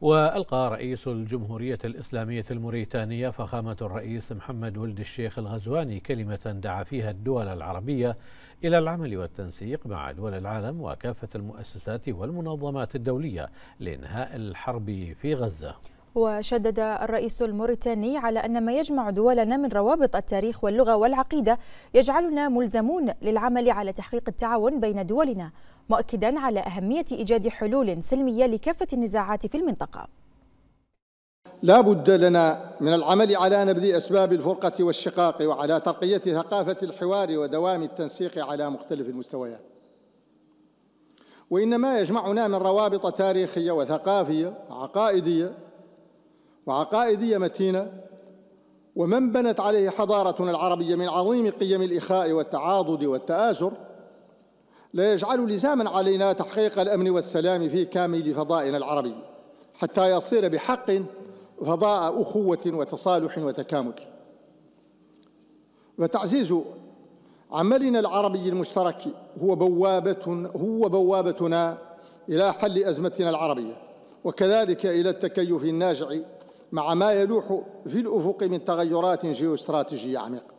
وألقى رئيس الجمهورية الإسلامية الموريتانية فخامة الرئيس محمد ولد الشيخ الغزواني كلمة دعا فيها الدول العربية إلى العمل والتنسيق مع دول العالم وكافة المؤسسات والمنظمات الدولية لإنهاء الحرب في غزة وشدد الرئيس الموريتاني على أن ما يجمع دولنا من روابط التاريخ واللغة والعقيدة يجعلنا ملزمون للعمل على تحقيق التعاون بين دولنا مؤكدا على أهمية إيجاد حلول سلمية لكافة النزاعات في المنطقة لا بد لنا من العمل على نبذ أسباب الفرقة والشقاق وعلى ترقية ثقافة الحوار ودوام التنسيق على مختلف المستويات وإنما يجمعنا من روابط تاريخية وثقافية وعقائدية وعقائدية متينة ومن بنت عليه حضارتنا العربية من عظيم قيم الإخاء والتعاضد والتآزر لا يجعل لزاما علينا تحقيق الأمن والسلام في كامل فضائنا العربي حتى يصير بحق فضاء أخوة وتصالح وتكامل وتعزيز عملنا العربي المشترك هو بوابة هو بوابتنا إلى حل أزمتنا العربية وكذلك إلى التكيف الناجع مع ما يلوح في الأفق من تغيرات جيوستراتيجية عميقة